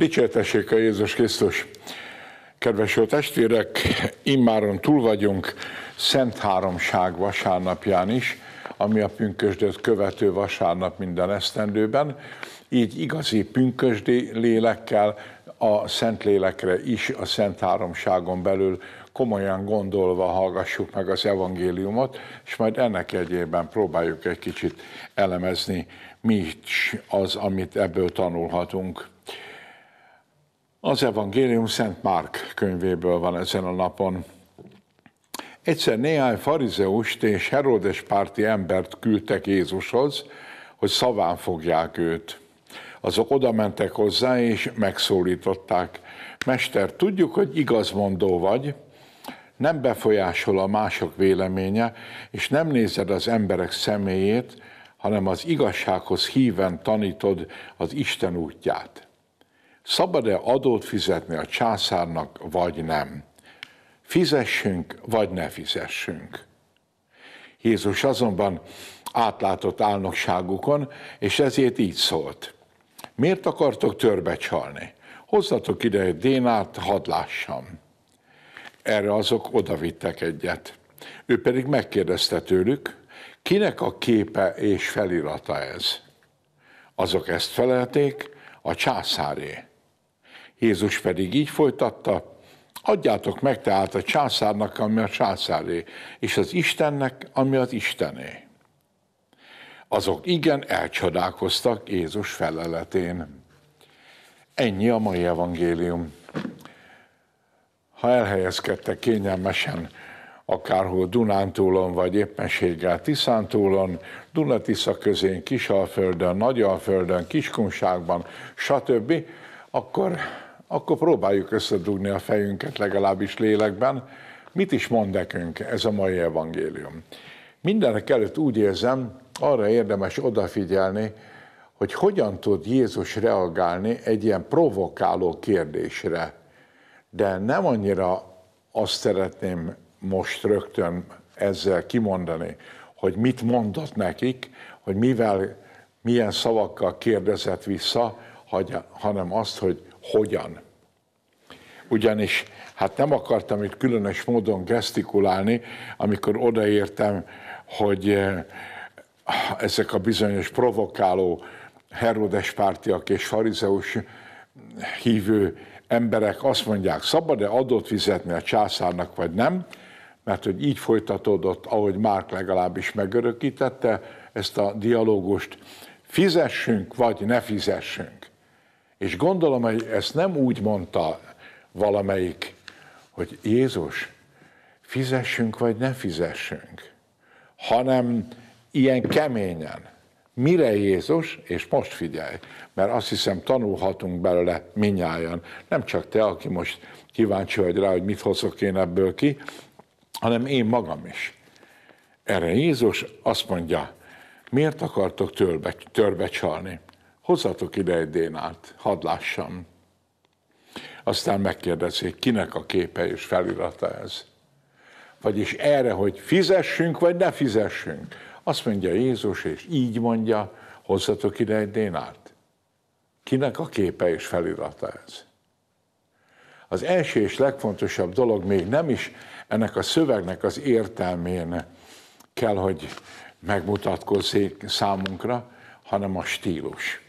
Dicsértessék a Jézus Krisztus! Kedves jó testvérek, immáron túl vagyunk Szent Háromság vasárnapján is, ami a pünkösdőt követő vasárnap minden esztendőben. Így igazi pünkösdi lélekkel a Szent Lélekre is, a Szent Háromságon belül komolyan gondolva hallgassuk meg az evangéliumot, és majd ennek egyében próbáljuk egy kicsit elemezni, mi is az, amit ebből tanulhatunk. Az evangélium Szent Márk könyvéből van ezen a napon. Egyszer néhány farizeust és herodes párti embert küldtek Jézushoz, hogy szaván fogják őt. Azok oda mentek hozzá, és megszólították. Mester, tudjuk, hogy igazmondó vagy, nem befolyásol a mások véleménye, és nem nézed az emberek személyét, hanem az igazsághoz híven tanítod az Isten útját szabad-e adót fizetni a császárnak, vagy nem? Fizessünk, vagy ne fizessünk. Jézus azonban átlátott álnokságukon, és ezért így szólt. Miért akartok törbe csalni? Hozzatok ide egy dénát, hadd lássam. Erre azok odavittek egyet. Ő pedig megkérdezte tőlük, kinek a képe és felirata ez? Azok ezt felelték, a császáré. Jézus pedig így folytatta, adjátok meg tehát a császárnak, ami a császáré, és az Istennek, ami az Istené. Azok igen elcsodálkoztak Jézus feleletén. Ennyi a mai evangélium. Ha elhelyezkedtek kényelmesen, akárhol Dunántúlon, vagy éppenséggel Tiszántúlon, Dunatisza közén, Kisalföldön, Nagyalföldön, Kiskunságban, stb., akkor akkor próbáljuk összedugni a fejünket legalábbis lélekben. Mit is mond nekünk ez a mai evangélium? Mindenek előtt úgy érzem, arra érdemes odafigyelni, hogy hogyan tud Jézus reagálni egy ilyen provokáló kérdésre. De nem annyira azt szeretném most rögtön ezzel kimondani, hogy mit mondott nekik, hogy mivel, milyen szavakkal kérdezett vissza, hanem azt, hogy hogyan. Ugyanis hát nem akartam itt különös módon gesztikulálni, amikor odaértem, hogy eh, ezek a bizonyos provokáló herodes pártiak és farizeus hívő emberek azt mondják, szabad-e adót fizetni a császárnak, vagy nem, mert hogy így folytatódott, ahogy Márk legalábbis megörökítette ezt a dialógust, fizessünk, vagy ne fizessünk. És gondolom, hogy ezt nem úgy mondta valamelyik, hogy Jézus, fizessünk vagy ne fizessünk, hanem ilyen keményen. Mire Jézus? És most figyelj, mert azt hiszem tanulhatunk belőle minnyáján. Nem csak te, aki most kíváncsi vagy rá, hogy mit hozok én ebből ki, hanem én magam is. Erre Jézus azt mondja, miért akartok törbe, törbe csalni? hozzatok ide egy dénát, hadd lássam. Aztán megkérdezik, kinek a képe és felirata ez. Vagyis erre, hogy fizessünk, vagy ne fizessünk. Azt mondja Jézus, és így mondja, hozzatok ide egy dénát. Kinek a képe és felirata ez? Az első és legfontosabb dolog még nem is ennek a szövegnek az értelmén kell, hogy megmutatkozzék számunkra, hanem a stílus.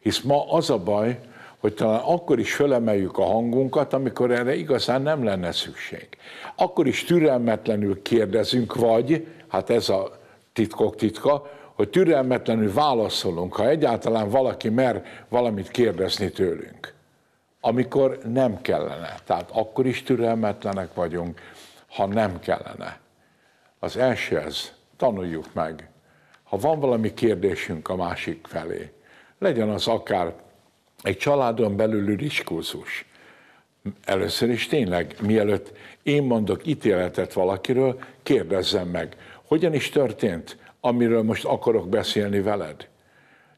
Hisz ma az a baj, hogy talán akkor is fölemeljük a hangunkat, amikor erre igazán nem lenne szükség. Akkor is türelmetlenül kérdezünk, vagy, hát ez a titkok titka, hogy türelmetlenül válaszolunk, ha egyáltalán valaki mer valamit kérdezni tőlünk. Amikor nem kellene. Tehát akkor is türelmetlenek vagyunk, ha nem kellene. Az első ez, tanuljuk meg. Ha van valami kérdésünk a másik felé, legyen az akár egy családon belüli diskurzus. Először is tényleg, mielőtt én mondok ítéletet valakiről, kérdezzem meg, hogyan is történt, amiről most akarok beszélni veled.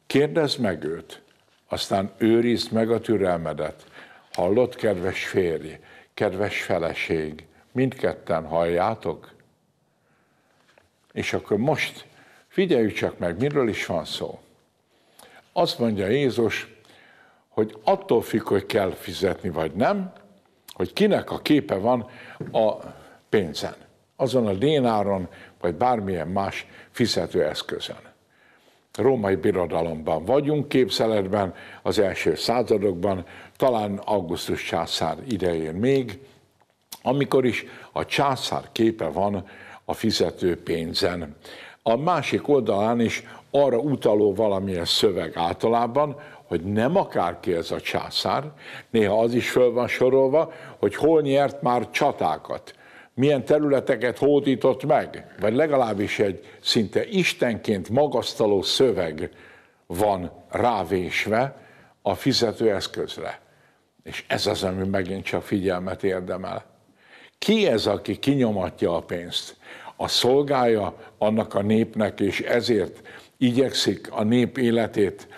kérdezz meg őt, aztán őrizd meg a türelmedet. Hallott, kedves férj, kedves feleség, mindketten halljátok? És akkor most figyeljük csak meg, miről is van szó. Azt mondja Jézus, hogy attól függ, hogy kell fizetni, vagy nem, hogy kinek a képe van a pénzen, azon a dénáron, vagy bármilyen más fizető eszközön. római birodalomban vagyunk, képzeletben, az első századokban, talán augusztus császár idején még, amikor is a császár képe van a fizető pénzen a másik oldalán is arra utaló valamilyen szöveg általában, hogy nem akárki ez a császár, néha az is föl van sorolva, hogy hol nyert már csatákat, milyen területeket hódított meg, vagy legalábbis egy szinte istenként magasztaló szöveg van rávésve a fizetőeszközre. És ez az, ami megint csak figyelmet érdemel. Ki ez, aki kinyomatja a pénzt? a szolgája annak a népnek, és ezért igyekszik a nép életét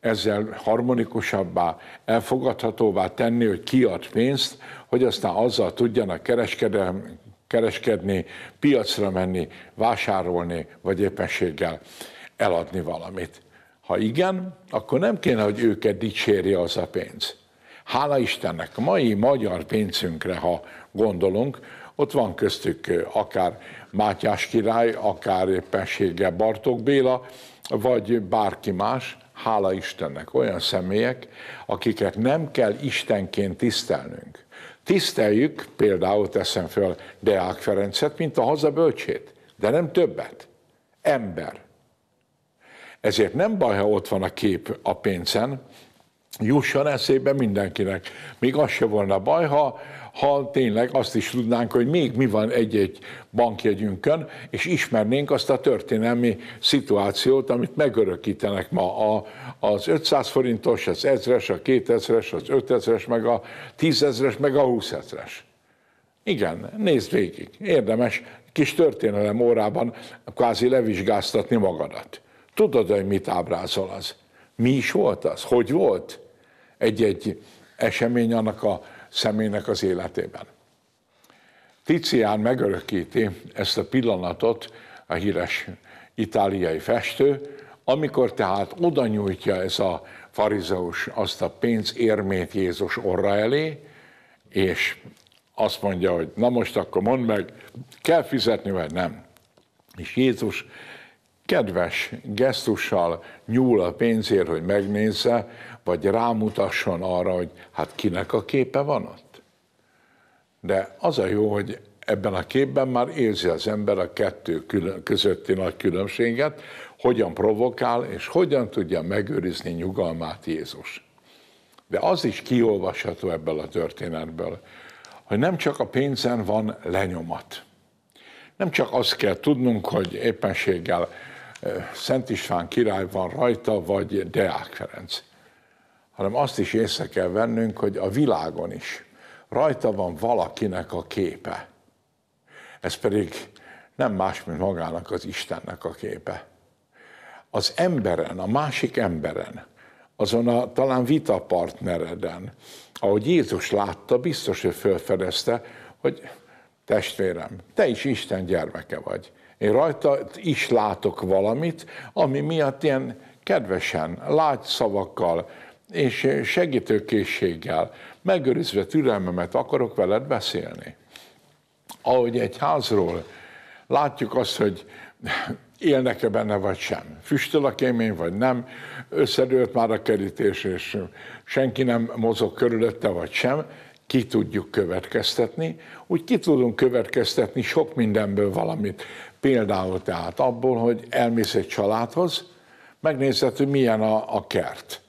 ezzel harmonikusabbá, elfogadhatóvá tenni, hogy kiad pénzt, hogy aztán azzal tudjanak kereskedni, piacra menni, vásárolni, vagy éppenséggel eladni valamit. Ha igen, akkor nem kéne, hogy őket dicsérje az a pénz. Hála Istennek, mai magyar pénzünkre, ha gondolunk, ott van köztük akár Mátyás király, akár Pessége Bartók Béla, vagy bárki más, hála Istennek, olyan személyek, akiket nem kell Istenként tisztelnünk. Tiszteljük, például teszem föl Deák Ferencet, mint a haza bölcsét, de nem többet. Ember. Ezért nem baj, ha ott van a kép a pénzen, jusson eszébe mindenkinek. Még az se volna baj, ha, ha tényleg azt is tudnánk, hogy még mi van egy-egy bankjegyünkön, és ismernénk azt a történelmi szituációt, amit megörökítenek ma. A, az 500 forintos, az 1000-es, a 2000-es, az 5000-es, meg a 10.000-es, meg a 20.000-es. Igen, nézd végig. Érdemes kis történelem órában kvázi levizsgáztatni magadat. Tudod, hogy mit ábrázol az? Mi is volt az? Hogy volt? egy-egy esemény annak a személynek az életében. Tizián megörökíti ezt a pillanatot a híres itáliai festő, amikor tehát oda nyújtja ez a farizeus azt a pénzérmét Jézus orra elé, és azt mondja, hogy na most akkor mondd meg, kell fizetni, vagy nem. És Jézus kedves gesztussal nyúl a pénzért, hogy megnézze, vagy rámutasson arra, hogy hát kinek a képe van ott. De az a jó, hogy ebben a képben már érzi az ember a kettő külön, közötti nagy különbséget, hogyan provokál és hogyan tudja megőrizni nyugalmát Jézus. De az is kiolvasható ebből a történetből, hogy nem csak a pénzen van lenyomat. Nem csak azt kell tudnunk, hogy éppenséggel eh, Szent István király van rajta, vagy Deák Ferenc hanem azt is észre kell vennünk, hogy a világon is rajta van valakinek a képe. Ez pedig nem más, mint magának az Istennek a képe. Az emberen, a másik emberen, azon a talán vitapartnereden, ahogy Jézus látta, biztos, hogy felfedezte, hogy testvérem, te is Isten gyermeke vagy. Én rajta is látok valamit, ami miatt ilyen kedvesen, lágy szavakkal, és eh, segítőkészséggel, megőrizve türelmemet akarok veled beszélni. Ahogy egy házról látjuk azt, hogy élnek-e benne vagy sem. Füstöl a kémény vagy nem, összedőlt már a kerítés, és senki nem mozog körülötte vagy sem, ki tudjuk következtetni, úgy ki tudunk következtetni sok mindenből valamit. Például tehát abból, hogy elmész egy családhoz, megnézed, hogy milyen a, a kert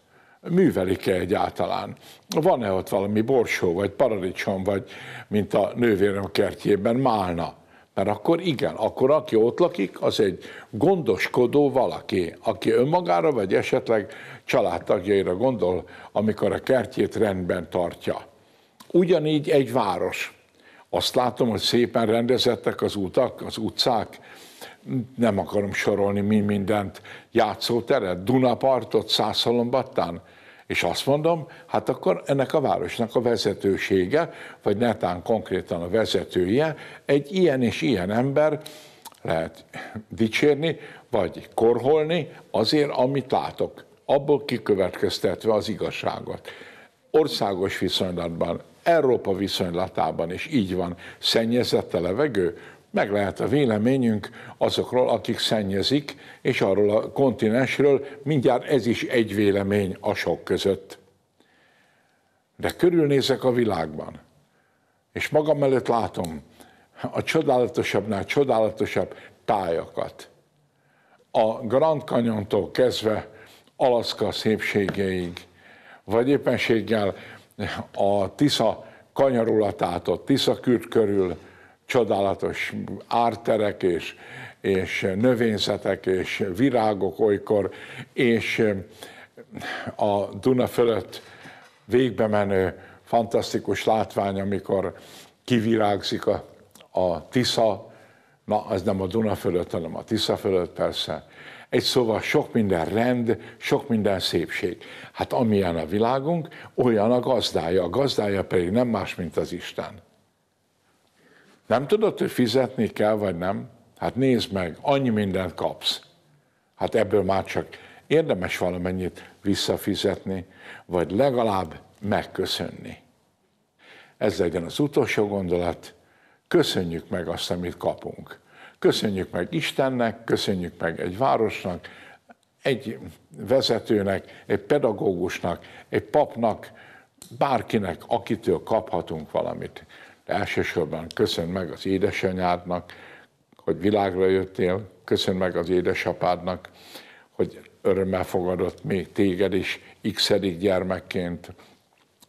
művelik-e egyáltalán? Van-e ott valami borsó, vagy paradicsom, vagy mint a nővérem kertjében málna? Mert akkor igen, akkor aki ott lakik, az egy gondoskodó valaki, aki önmagára vagy esetleg családtagjaira gondol, amikor a kertjét rendben tartja. Ugyanígy egy város. Azt látom, hogy szépen rendezettek az utak, az utcák, nem akarom sorolni mi mindent, játszóteret, Dunapartot, Szászalombattán, és azt mondom, hát akkor ennek a városnak a vezetősége, vagy netán konkrétan a vezetője, egy ilyen és ilyen ember lehet dicsérni, vagy korholni azért, amit látok. Abból kikövetkeztetve az igazságot. Országos viszonylatban, Európa viszonylatában is így van. Szennyezett a levegő, meg lehet a véleményünk azokról, akik szennyezik, és arról a kontinensről mindjárt ez is egy vélemény a sok között. De körülnézek a világban, és magam előtt látom a csodálatosabbnál csodálatosabb tájakat. A Grand Canyontól kezdve Alaszka szépségeig, vagy éppenséggel a Tisza a Tisza kürt körül, csodálatos árterek és, és növényzetek és virágok olykor, és eh, a Duna fölött végbe menő fantasztikus látvány, amikor kivirágzik a, a Tisza, na, az nem a Duna fölött, hanem a Tisza fölött persze. Egy szóval sok minden rend, sok minden szépség. Hát amilyen a világunk, olyan a gazdája. A gazdája pedig nem más, mint az Isten. Nem tudod, hogy fizetni kell, vagy nem? Hát nézd meg, annyi mindent kapsz. Hát ebből már csak érdemes valamennyit visszafizetni, vagy legalább megköszönni. Ez legyen az utolsó gondolat, köszönjük meg azt, amit kapunk. Köszönjük meg Istennek, köszönjük meg egy városnak, egy vezetőnek, egy pedagógusnak, egy papnak, bárkinek, akitől kaphatunk valamit de elsősorban köszönd meg az édesanyádnak, hogy világra jöttél, köszönd meg az édesapádnak, hogy örömmel fogadott még téged is x gyermekként.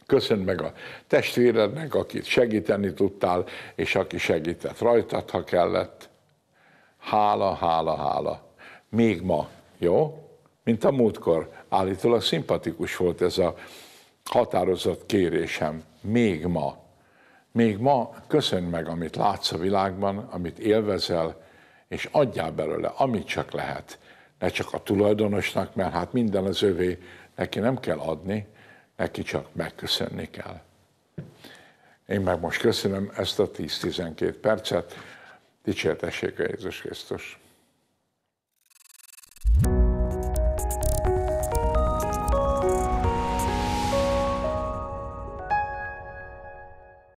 Köszönd meg a testvérednek, akit segíteni tudtál, és aki segített rajtad, ha kellett. Hála, hála, hála. Még ma, jó? Mint a múltkor. Állítólag szimpatikus volt ez a határozott kérésem. Még ma. Még ma köszönj meg, amit látsz a világban, amit élvezel, és adjál belőle, amit csak lehet. Ne csak a tulajdonosnak, mert hát minden az övé, neki nem kell adni, neki csak megköszönni kell. Én meg most köszönöm ezt a 10-12 percet. Dicsértessék a Jézus Krisztus!